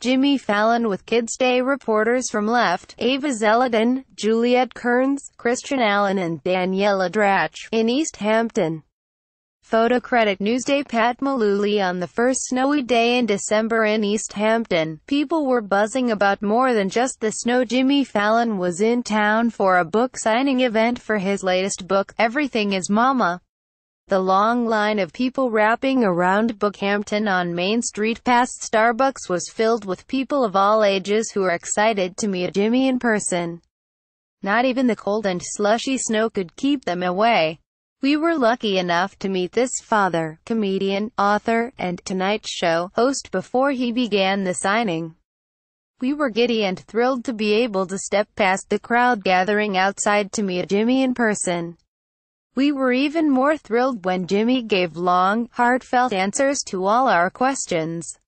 Jimmy Fallon with Kids Day reporters from Left, Ava Zeladin, Juliet Kearns, Christian Allen and Daniela Drach, in East Hampton. Photocredit Newsday Pat Malooly On the first snowy day in December in East Hampton, people were buzzing about more than just the snow Jimmy Fallon was in town for a book signing event for his latest book, Everything is Mama. The long line of people wrapping around Bookhampton on Main Street past Starbucks was filled with people of all ages who were excited to meet Jimmy in person. Not even the cold and slushy snow could keep them away. We were lucky enough to meet this father, comedian, author, and Tonight Show host before he began the signing. We were giddy and thrilled to be able to step past the crowd gathering outside to meet Jimmy in person. We were even more thrilled when Jimmy gave long, heartfelt answers to all our questions.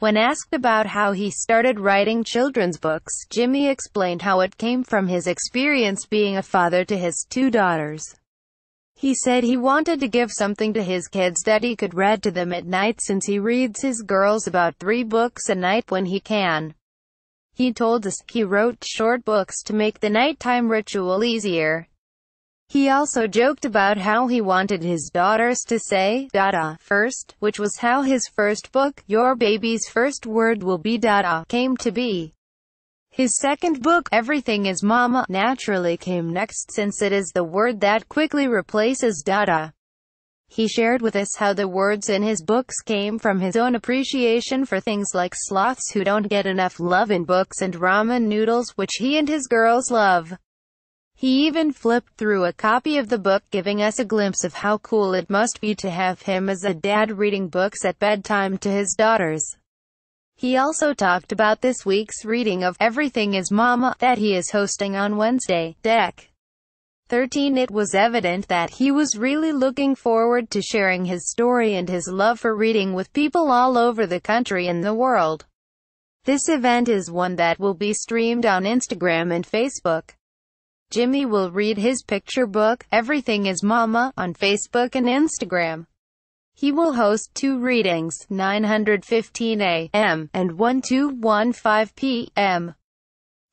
When asked about how he started writing children's books, Jimmy explained how it came from his experience being a father to his two daughters. He said he wanted to give something to his kids that he could read to them at night since he reads his girls about three books a night when he can. He told us he wrote short books to make the nighttime ritual easier. He also joked about how he wanted his daughters to say, Dada, first, which was how his first book, Your Baby's First Word Will Be Dada, came to be. His second book, Everything is Mama, naturally came next since it is the word that quickly replaces Dada. He shared with us how the words in his books came from his own appreciation for things like sloths who don't get enough love in books and ramen noodles which he and his girls love. He even flipped through a copy of the book giving us a glimpse of how cool it must be to have him as a dad reading books at bedtime to his daughters. He also talked about this week's reading of Everything is Mama that he is hosting on Wednesday. Deck 13 It was evident that he was really looking forward to sharing his story and his love for reading with people all over the country and the world. This event is one that will be streamed on Instagram and Facebook. Jimmy will read his picture book, Everything is Mama, on Facebook and Instagram. He will host two readings, 9:15 a.m. and 12:15 p.m.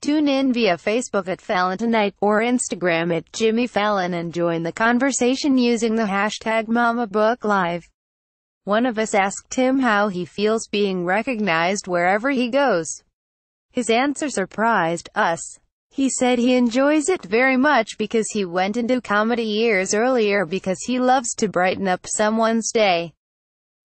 Tune in via Facebook at Fallon Tonight or Instagram at Jimmy Fallon and join the conversation using the hashtag MamaBookLive. One of us asked him how he feels being recognized wherever he goes. His answer surprised us. He said he enjoys it very much because he went into comedy years earlier because he loves to brighten up someone's day.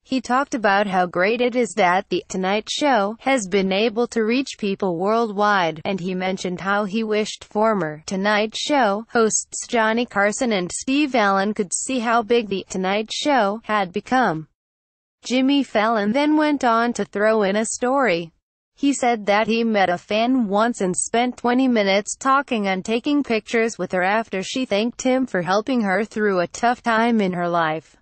He talked about how great it is that The Tonight Show has been able to reach people worldwide, and he mentioned how he wished former Tonight Show hosts Johnny Carson and Steve Allen could see how big The Tonight Show had become. Jimmy Fallon then went on to throw in a story he said that he met a fan once and spent 20 minutes talking and taking pictures with her after she thanked him for helping her through a tough time in her life.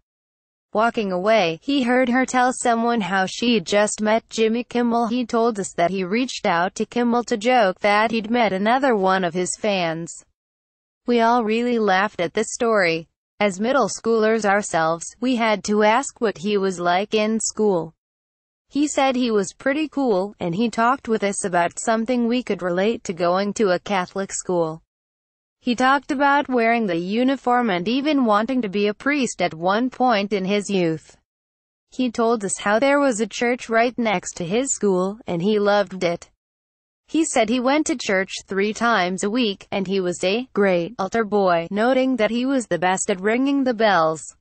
Walking away, he heard her tell someone how she just met Jimmy Kimmel. He told us that he reached out to Kimmel to joke that he'd met another one of his fans. We all really laughed at this story. As middle schoolers ourselves, we had to ask what he was like in school. He said he was pretty cool, and he talked with us about something we could relate to going to a Catholic school. He talked about wearing the uniform and even wanting to be a priest at one point in his youth. He told us how there was a church right next to his school, and he loved it. He said he went to church three times a week, and he was a great altar boy, noting that he was the best at ringing the bells.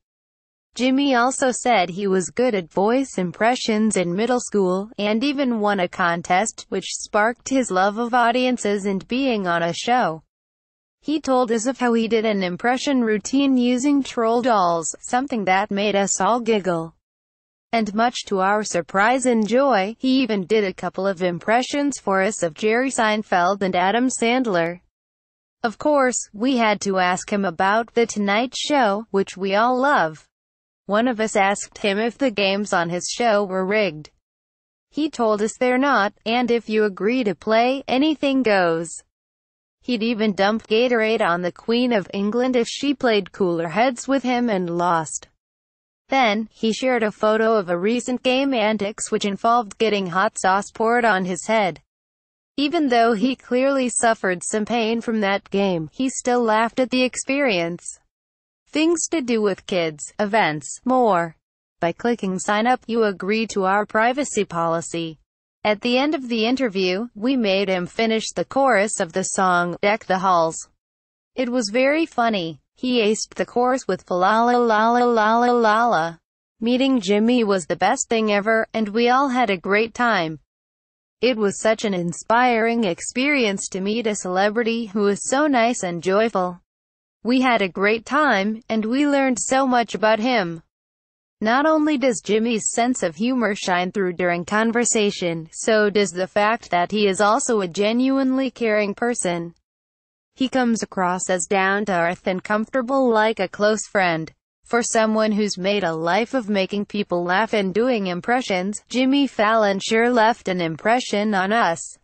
Jimmy also said he was good at voice impressions in middle school, and even won a contest, which sparked his love of audiences and being on a show. He told us of how he did an impression routine using troll dolls, something that made us all giggle. And much to our surprise and joy, he even did a couple of impressions for us of Jerry Seinfeld and Adam Sandler. Of course, we had to ask him about The Tonight Show, which we all love. One of us asked him if the games on his show were rigged. He told us they're not, and if you agree to play, anything goes. He'd even dump Gatorade on the Queen of England if she played cooler heads with him and lost. Then, he shared a photo of a recent game antics which involved getting hot sauce poured on his head. Even though he clearly suffered some pain from that game, he still laughed at the experience things to do with kids, events, more. By clicking sign up, you agree to our privacy policy. At the end of the interview, we made him finish the chorus of the song, Deck the Halls. It was very funny. He aced the chorus with la la la la la la la la. Meeting Jimmy was the best thing ever, and we all had a great time. It was such an inspiring experience to meet a celebrity who is so nice and joyful. We had a great time, and we learned so much about him. Not only does Jimmy's sense of humor shine through during conversation, so does the fact that he is also a genuinely caring person. He comes across as down-to-earth and comfortable like a close friend. For someone who's made a life of making people laugh and doing impressions, Jimmy Fallon sure left an impression on us.